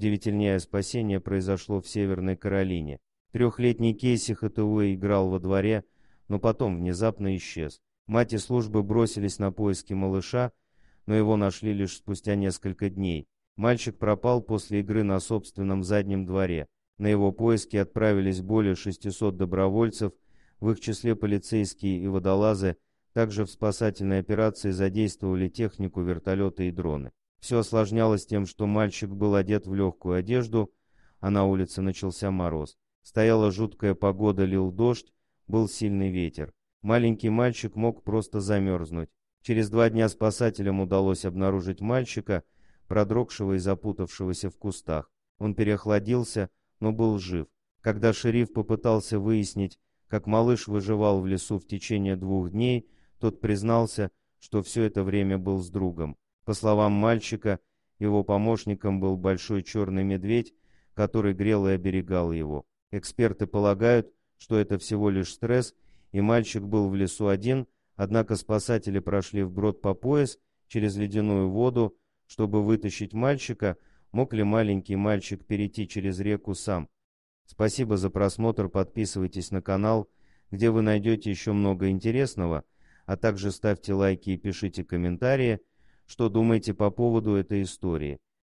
удивительнее спасение произошло в Северной Каролине. Трехлетний Кейси Хэтуэй играл во дворе, но потом внезапно исчез. Мать и службы бросились на поиски малыша, но его нашли лишь спустя несколько дней. Мальчик пропал после игры на собственном заднем дворе. На его поиски отправились более 600 добровольцев, в их числе полицейские и водолазы, также в спасательной операции задействовали технику, вертолеты и дроны. Все осложнялось тем, что мальчик был одет в легкую одежду, а на улице начался мороз. Стояла жуткая погода, лил дождь, был сильный ветер. Маленький мальчик мог просто замерзнуть. Через два дня спасателям удалось обнаружить мальчика, продрогшего и запутавшегося в кустах. Он переохладился, но был жив. Когда шериф попытался выяснить, как малыш выживал в лесу в течение двух дней, тот признался, что все это время был с другом. По словам мальчика, его помощником был большой черный медведь, который грел и оберегал его. Эксперты полагают, что это всего лишь стресс, и мальчик был в лесу один, однако спасатели прошли вброд по пояс через ледяную воду, чтобы вытащить мальчика, мог ли маленький мальчик перейти через реку сам. Спасибо за просмотр, подписывайтесь на канал, где вы найдете еще много интересного, а также ставьте лайки и пишите комментарии – что думаете по поводу этой истории.